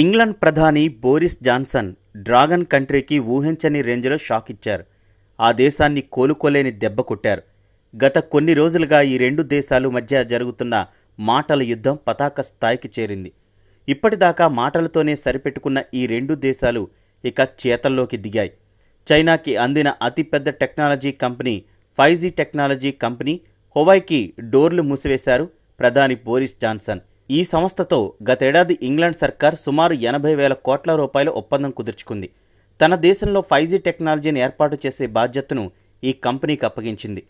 England ప్రధాని Boris Johnson dragon కంట్రీకి ఊహించని రేంజ్లో షాక్ ఇచ్చారు ఆ దేశాన్ని కోలుకోలేని దెబ్బ కొట్టారు గత కొన్ని రోజులుగా ఈ రెండు దేశాలు మధ్య జరుగుతున్న మాటల యుద్ధం పతాక స్థాయికి చేరింది ఇప్పటిదాకా మాటలతోనే సరిపెట్టుకున్న ఈ రెండు దేశాలు ఇక చేతల్లోకి దిగాయి చైనాకి అందిన అతిపెద్ద technology company five G technology company హొవైకి డోర్లు మూసివేశారు ప్రధాని బోరిస్ జాన్సన్ ఈ సంస్థతో గతేడాది ఇంగ్లాండ్ సర్కార్ సుమారు ఎనభై వేల కోట్ల రూపాయల ఒప్పందం కుదుర్చుకుంది తన దేశంలో ఫైవ్ జీ టెక్నాలజీని ఏర్పాటు చేసే బాధ్యతను ఈ కంపెనీకి అప్పగించింది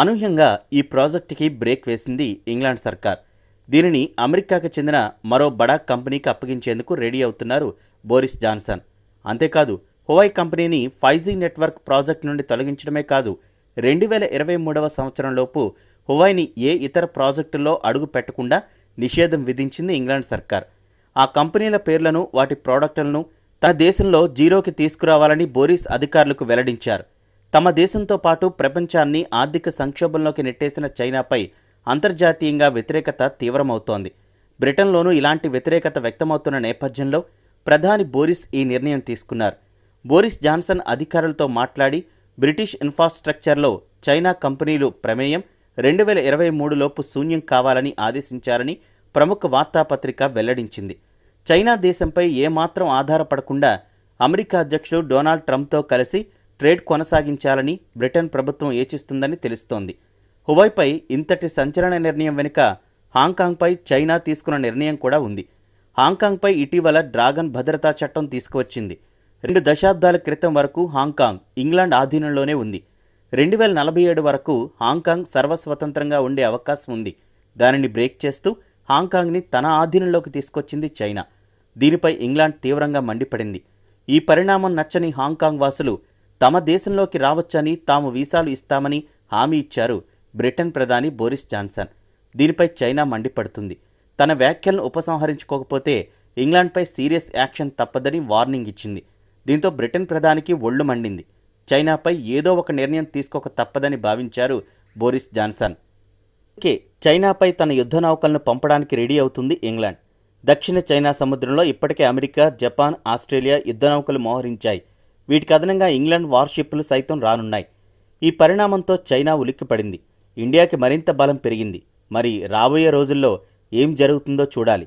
అనూహ్యంగా ఈ ప్రాజెక్టుకి బ్రేక్ వేసింది ఇంగ్లాండ్ సర్కార్ దీనిని అమెరికాకు చెందిన మరో బడా కంపెనీకి అప్పగించేందుకు రెడీ అవుతున్నారు బోరిస్ జాన్సన్ అంతేకాదు హువై కంపెనీని ఫైవ్ జీ నెట్వర్క్ ప్రాజెక్ట్ నుండి తొలగించడమే కాదు రెండు వేల ఇరవై మూడవ సంవత్సరంలోపు హువైని ఏ ఇతర ప్రాజెక్టుల్లో అడుగు పెట్టకుండా నిషేధం విధించింది ఇంగ్లాండ్ సర్కార్ ఆ కంపెనీల పేర్లను వాటి ప్రోడక్టులను తన దేశంలో జీరోకి తీసుకురావాలని బోరిస్ అధికారులకు వెల్లడించారు తమ దేశంతో పాటు ప్రపంచాన్ని ఆర్థిక సంక్షోభంలోకి నెట్టేసిన చైనాపై అంతర్జాతీయంగా వ్యతిరేకత తీవ్రమవుతోంది బ్రిటన్లోనూ ఇలాంటి వ్యతిరేకత వ్యక్తమవుతున్న నేపథ్యంలో ప్రధాని బోరిస్ ఈ నిర్ణయం తీసుకున్నారు బోరిస్ జాన్సన్ అధికారులతో మాట్లాడి బ్రిటిష్ ఇన్ఫ్రాస్ట్రక్చర్లో చైనా కంపెనీలు ప్రమేయం రెండు వేల ఇరవై మూడులోపు శూన్యం కావాలని ఆదేశించారని ప్రముఖ వార్తాపత్రిక వెల్లడించింది చైనా దేశంపై ఏమాత్రం ఆధారపడకుండా అమెరికా అధ్యక్షుడు డొనాల్డ్ ట్రంప్తో కలిసి ట్రేడ్ కొనసాగించాలని బ్రిటన్ ప్రభుత్వం యోచిస్తుందని తెలుస్తోంది హువైపై ఇంతటి సంచలన నిర్ణయం వెనుక హాంకాంగ్పై చైనా తీసుకున్న నిర్ణయం కూడా ఉంది హాంకాంగ్పై ఇటీవల డ్రాగన్ భద్రతా చట్టం తీసుకువచ్చింది రెండు దశాబ్దాల క్రితం వరకు హాంకాంగ్ ఇంగ్లాండ్ ఆధీనంలోనే ఉంది రెండు వేల నలభై ఏడు వరకు హాంకాంగ్ సర్వస్వతంత్రంగా ఉండే అవకాశం ఉంది దానిని బ్రేక్ చేస్తూ హాంకాంగ్ని తన ఆధీనంలోకి తీసుకొచ్చింది చైనా దీనిపై ఇంగ్లాండ్ తీవ్రంగా మండిపడింది ఈ పరిణామం నచ్చని హాంకాంగ్ వాసులు తమ దేశంలోకి రావచ్చని తాము వీసాలు ఇస్తామని హామీ ఇచ్చారు బ్రిటన్ ప్రధాని బోరిస్ జాన్సన్ దీనిపై చైనా మండిపడుతుంది తన వ్యాఖ్యలను ఉపసంహరించుకోకపోతే ఇంగ్లాండ్పై సీరియస్ యాక్షన్ తప్పదని వార్నింగ్ ఇచ్చింది దీంతో బ్రిటన్ ప్రధానికి ఒళ్ళు మండింది చైనాపై ఏదో ఒక నిర్ణయం తీసుకోక తప్పదని భావించారు బోరిస్ జాన్సన్ ఓకే చైనాపై తన యుద్ధ నౌకలను పంపడానికి రెడీ అవుతుంది ఇంగ్లాండ్ దక్షిణ చైనా సముద్రంలో ఇప్పటికే అమెరికా జపాన్ ఆస్ట్రేలియా యుద్ధ నౌకలు మోహరించాయి వీటికి అదనంగా ఇంగ్లాండ్ వార్షిప్లు సైతం రానున్నాయి ఈ పరిణామంతో చైనా ఉలిక్కిపడింది ఇండియాకి మరింత బలం పెరిగింది మరి రాబోయే రోజుల్లో ఏం జరుగుతుందో చూడాలి